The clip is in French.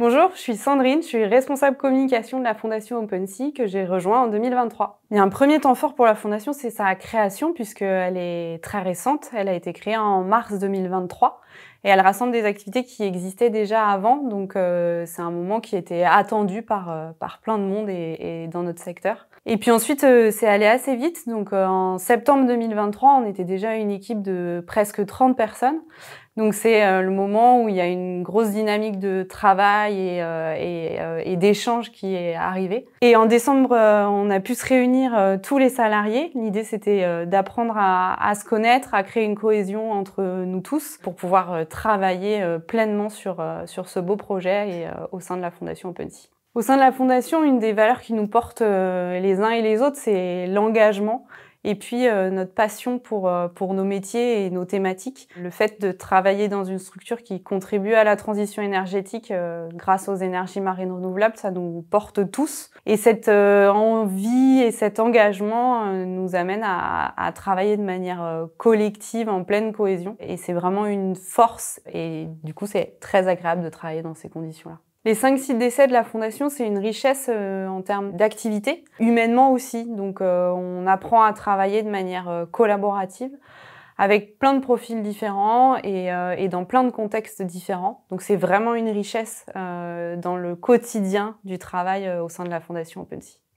Bonjour, je suis Sandrine, je suis responsable communication de la Fondation OpenSea que j'ai rejoint en 2023. Il un premier temps fort pour la Fondation, c'est sa création puisqu'elle est très récente. Elle a été créée en mars 2023 et elle rassemble des activités qui existaient déjà avant. Donc euh, c'est un moment qui était attendu par, euh, par plein de monde et, dans notre secteur. Et puis ensuite, euh, c'est allé assez vite. Donc en septembre 2023, on était déjà une équipe de presque 30 personnes. Donc c'est euh, le moment où il y a une grosse dynamique de travail et, euh, euh, d'échange qui est arrivée. Et en décembre, on a pu se réunir tous les salariés. L'idée, c'était d'apprendre à, se connaître, à créer une cohésion entre nous tous pour pouvoir travailler pleinement sur, ce beau projet et au sein de la Fondation OpenSea. Au sein de la Fondation, une des valeurs qui nous portent les uns et les autres, c'est l'engagement et puis euh, notre passion euh, pour, nos métiers et nos thématiques. Le fait de travailler dans une structure qui contribue à la transition énergétique euh, grâce aux énergies marines renouvelables, ça nous porte tous. Et cette envie et cet engagement nous amène à, travailler de manière collective, en pleine cohésion. Et c'est vraiment une force. Et du coup, c'est très agréable de travailler dans ces conditions-là. Les cinq sites d'essai de la Fondation, c'est une richesse euh, en termes d'activité, humainement aussi. Donc euh, on apprend à travailler de manière euh, collaborative avec plein de profils différents et, et, dans plein de contextes différents. Donc c'est vraiment une richesse dans le quotidien du travail au sein de la Fondation OpenSea.